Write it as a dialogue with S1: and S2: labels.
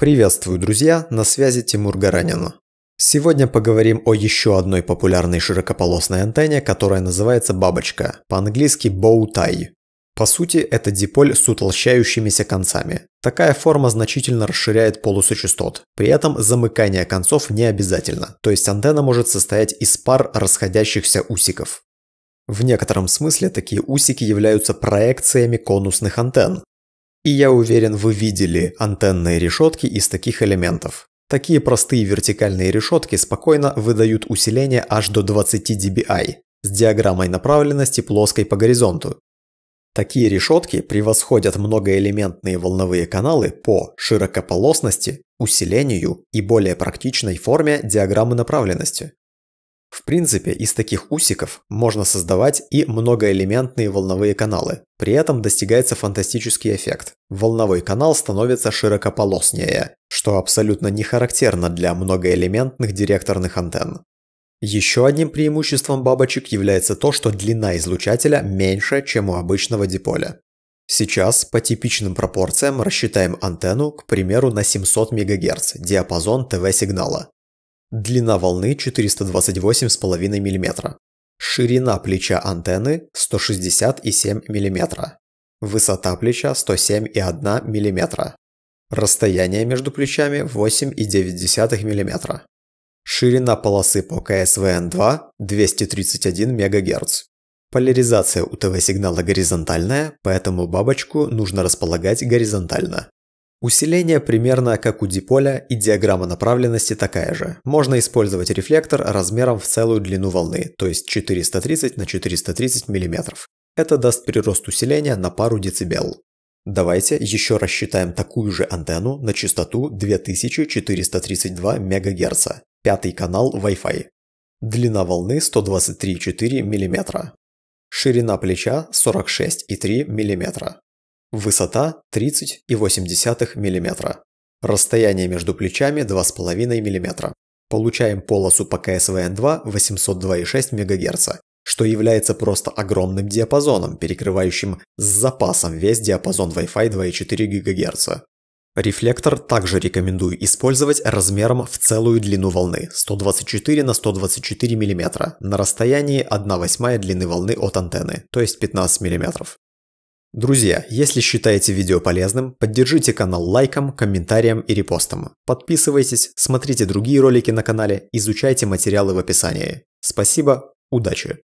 S1: Приветствую, друзья, на связи Тимур Гаранин. Сегодня поговорим о еще одной популярной широкополосной антенне, которая называется «бабочка», по-английски «bow-tie». По сути, это диполь с утолщающимися концами. Такая форма значительно расширяет полосы частот. При этом замыкание концов не обязательно, то есть антенна может состоять из пар расходящихся усиков. В некотором смысле такие усики являются проекциями конусных антенн, и я уверен, вы видели антенные решетки из таких элементов. Такие простые вертикальные решетки спокойно выдают усиление аж до 20 dBi с диаграммой направленности плоской по горизонту. Такие решетки превосходят многоэлементные волновые каналы по широкополосности, усилению и более практичной форме диаграммы направленности. В принципе, из таких усиков можно создавать и многоэлементные волновые каналы. При этом достигается фантастический эффект. Волновой канал становится широкополоснее, что абсолютно не характерно для многоэлементных директорных антенн. Еще одним преимуществом бабочек является то, что длина излучателя меньше, чем у обычного диполя. Сейчас по типичным пропорциям рассчитаем антенну, к примеру, на 700 МГц, диапазон ТВ-сигнала. Длина волны 428,5 мм. Ширина плеча антенны 160,7 мм. Высота плеча 107,1 мм. Расстояние между плечами 8,9 мм. Ширина полосы по КСВН-2 231 МГц. Поляризация УТВ сигнала горизонтальная, поэтому бабочку нужно располагать горизонтально. Усиление примерно как у диполя и диаграмма направленности такая же. Можно использовать рефлектор размером в целую длину волны, то есть 430 на 430 мм. Это даст прирост усиления на пару децибел. Давайте еще рассчитаем такую же антенну на частоту 2432 МГц, пятый канал Wi-Fi. Длина волны 123,4 мм. Ширина плеча 46,3 мм. Высота 30,8 мм. Расстояние между плечами 2,5 мм. Получаем полосу по КСВН-2 802,6 МГц, что является просто огромным диапазоном, перекрывающим с запасом весь диапазон Wi-Fi 2,4 ГГц. Рефлектор также рекомендую использовать размером в целую длину волны 124 на 124 мм на расстоянии 1 восьмая длины волны от антенны, то есть 15 мм. Друзья, если считаете видео полезным, поддержите канал лайком, комментарием и репостом. Подписывайтесь, смотрите другие ролики на канале, изучайте материалы в описании. Спасибо, удачи!